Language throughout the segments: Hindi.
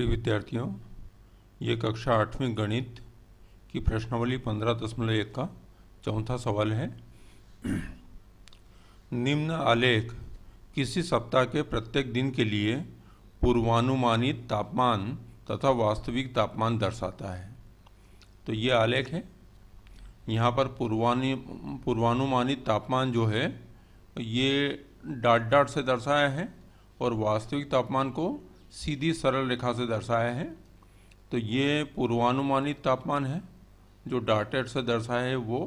प्रिय विद्यार्थियों ये कक्षा आठवीं गणित की प्रश्नावली पंद्रह दशमलव एक का चौथा सवाल है निम्न आलेख किसी सप्ताह के प्रत्येक दिन के लिए पूर्वानुमानित तापमान तथा वास्तविक तापमान दर्शाता है तो ये आलेख है यहाँ पर पूर्वानु पूर्वानुमानित तापमान जो है ये डाट डाट से दर्शाया है और वास्तविक तापमान को सीधी सरल रेखा से दर्शाया है तो ये पूर्वानुमानित तापमान है जो डाटेड से दर्शाया है वो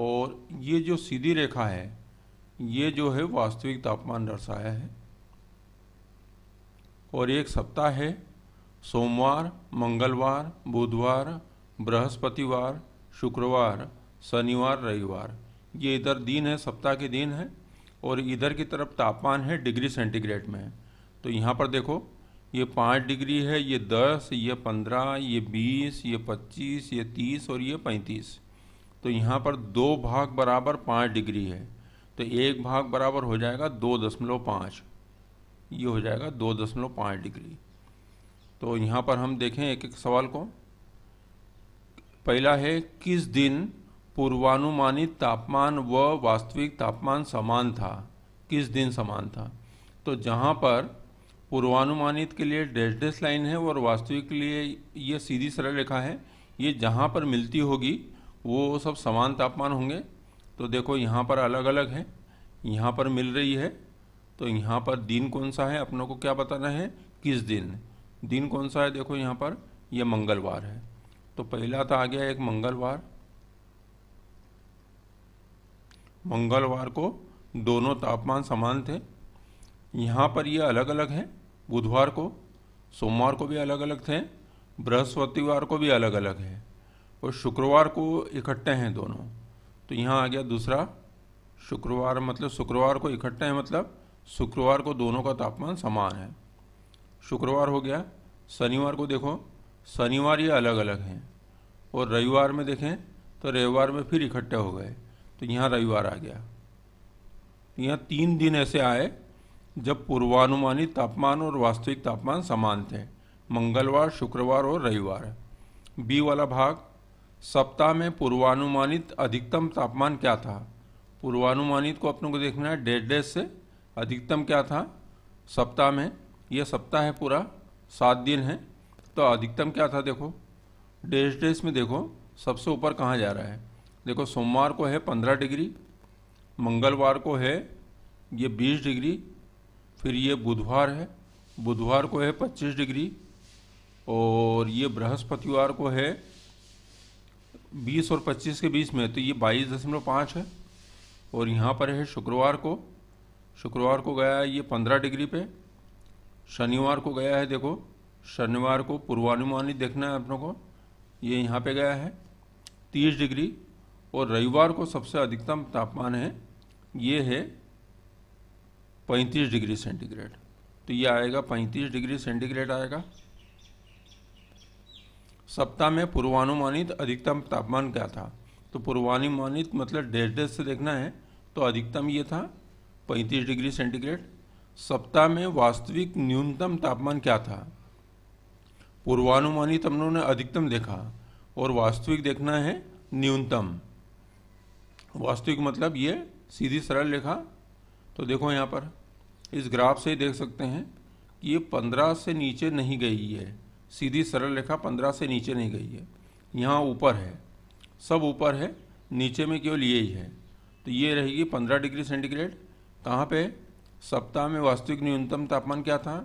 और ये जो सीधी रेखा है ये जो है वास्तविक तापमान दर्शाया है और एक सप्ताह है सोमवार मंगलवार बुधवार बृहस्पतिवार शुक्रवार शनिवार रविवार ये इधर दिन है सप्ताह के दिन है और इधर की तरफ तापमान है डिग्री सेंटीग्रेड में है तो यहाँ पर देखो ये पाँच डिग्री है ये दस ये पंद्रह ये बीस ये पच्चीस ये तीस और ये पैंतीस तो यहाँ पर दो भाग बराबर पाँच डिग्री है तो एक भाग बराबर हो जाएगा दो दशमलव पाँच ये हो जाएगा दो दशमलव पाँच डिग्री तो यहाँ पर हम देखें एक एक सवाल को पहला है किस दिन पूर्वानुमानित तापमान व वास्तविक तापमान समान था किस दिन समान था तो जहाँ पर पूर्वानुमानित के लिए डैश डैश लाइन है और वास्तविक के लिए ये सीधी सरल रेखा है ये जहाँ पर मिलती होगी वो सब समान तापमान होंगे तो देखो यहाँ पर अलग अलग है यहाँ पर मिल रही है तो यहाँ पर दिन कौन सा है अपनों को क्या बताना है किस दिन दिन कौन सा है देखो यहाँ पर यह मंगलवार है तो पहला तो आ गया एक मंगलवार मंगलवार को दोनों तापमान समान थे यहाँ पर ये अलग अलग हैं बुधवार को सोमवार को भी अलग अलग थे बृहस्पतिवार को भी अलग अलग है और शुक्रवार को इकट्ठे हैं दोनों तो यहाँ आ गया दूसरा शुक्रवार मतलब शुक्रवार को इकट्ठे हैं मतलब शुक्रवार को दोनों का तापमान समान है शुक्रवार हो गया शनिवार को देखो शनिवार ये अलग अलग हैं और रविवार में देखें तो रविवार में फिर इकट्ठे हो गए तो यहाँ रविवार आ गया तो यहाँ तीन दिन ऐसे आए जब पूर्वानुमानित तापमान और वास्तविक तापमान समान थे मंगलवार शुक्रवार और रविवार बी वाला भाग सप्ताह में पूर्वानुमानित अधिकतम तापमान क्या था पूर्वानुमानित को अपनों को देखना है डेढ़ डेज से अधिकतम क्या था सप्ताह में यह सप्ताह है पूरा सात दिन है तो अधिकतम क्या था देखो डेज डेज में देखो सबसे ऊपर कहाँ जा रहा है देखो सोमवार को है पंद्रह डिग्री मंगलवार को है ये बीस डिग्री फिर ये बुधवार है बुधवार को है 25 डिग्री और ये बृहस्पतिवार को है 20 और 25 के बीच में तो ये 22.5 है और यहाँ पर है शुक्रवार को शुक्रवार को गया है ये 15 डिग्री पे शनिवार को गया है देखो शनिवार को पूर्वानुमानी देखना है अपनों को ये यहाँ पे गया है 30 डिग्री और रविवार को सबसे अधिकतम तापमान है ये है पैंतीस डिग्री सेंटीग्रेड तो ये आएगा पैंतीस डिग्री सेंटीग्रेड आएगा सप्ताह में पूर्वानुमानित अधिकतम तापमान क्या था तो पूर्वानुमानित मतलब डेढ़ डेढ़ से देखना है तो अधिकतम ये था 35 डिग्री सेंटीग्रेड सप्ताह में वास्तविक न्यूनतम तापमान क्या था पूर्वानुमानित हम लोगों ने अधिकतम देखा और वास्तविक देखना है न्यूनतम वास्तविक मतलब ये सीधी सरल रेखा तो देखो यहाँ पर इस ग्राफ से देख सकते हैं कि ये पंद्रह से नीचे नहीं गई है सीधी सरल रेखा पंद्रह से नीचे नहीं गई है यहाँ ऊपर है सब ऊपर है नीचे में केवल ये ही है तो ये रहेगी पंद्रह डिग्री सेंटीग्रेड कहाँ पे सप्ताह में वास्तविक न्यूनतम तापमान क्या था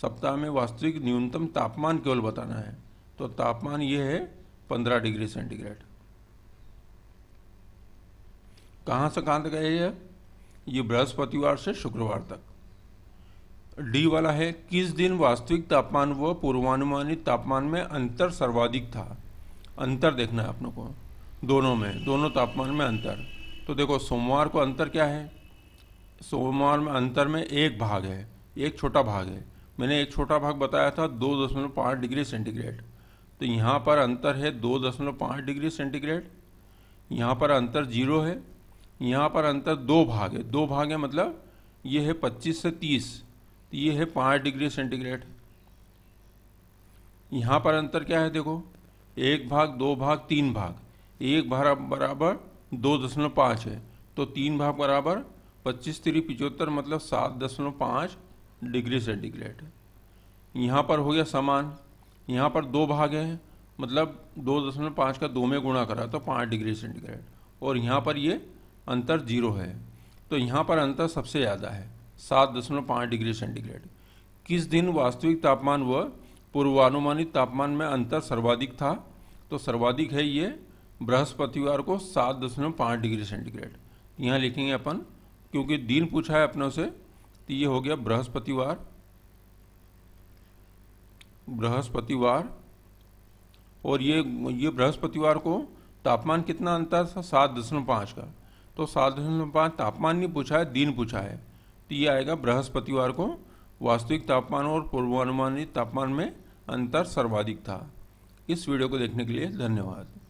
सप्ताह में वास्तविक न्यूनतम तापमान केवल बताना है तो तापमान ये है पंद्रह डिग्री सेंटीग्रेड कहाँ से कहाँ तक है ये बृहस्पतिवार से शुक्रवार तक डी वाला है किस दिन वास्तविक तापमान व पूर्वानुमानित तापमान में अंतर सर्वाधिक था अंतर देखना है आप लोग को दोनों में दोनों तापमान में अंतर तो देखो सोमवार को अंतर क्या है सोमवार में अंतर में एक भाग है एक छोटा भाग है मैंने एक छोटा भाग बताया था दो दशमलव पाँच डिग्री सेंटीग्रेड तो यहाँ पर अंतर है दो दशमलव पाँच डिग्री सेंटीग्रेड यहाँ पर अंतर जीरो है यहाँ पर अंतर दो भाग है दो भाग है मतलब ये है पच्चीस से तीस तो ये है पाँच डिग्री सेंटीग्रेड यहाँ पर अंतर क्या है देखो एक भाग दो भाग तीन भाग एक भाग बराबर दो दशमलव पाँच है तो तीन भाग बराबर पच्चीस तिर पिचहत्तर मतलब सात दशमलव पाँच डिग्री सेंटीग्रेड यहाँ पर हो गया समान यहाँ पर दो भाग हैं मतलब दो दशमलव पाँच का दो में गुणा करा तो पाँच डिग्री सेंटीग्रेड और यहाँ पर ये अंतर जीरो है तो यहाँ पर अंतर सबसे ज़्यादा है सात दशमलव पाँच डिग्री सेंटीग्रेड किस दिन वास्तविक तापमान व पूर्वानुमानित तापमान में अंतर सर्वाधिक था तो सर्वाधिक है ये बृहस्पतिवार को सात दशमलव पाँच डिग्री सेंटीग्रेड यहाँ लिखेंगे अपन क्योंकि दिन पूछा है अपनों से तो ये हो गया बृहस्पतिवार बृहस्पतिवार और ये ये बृहस्पतिवार को तापमान कितना अंतर था सात दशमलव पाँच का तो सात दशमलव पाँच तापमान नहीं पूछा है दिन पूछा है तो ये आएगा बृहस्पतिवार को वास्तविक तापमान और पूर्वानुमानित तापमान में अंतर सर्वाधिक था इस वीडियो को देखने के लिए धन्यवाद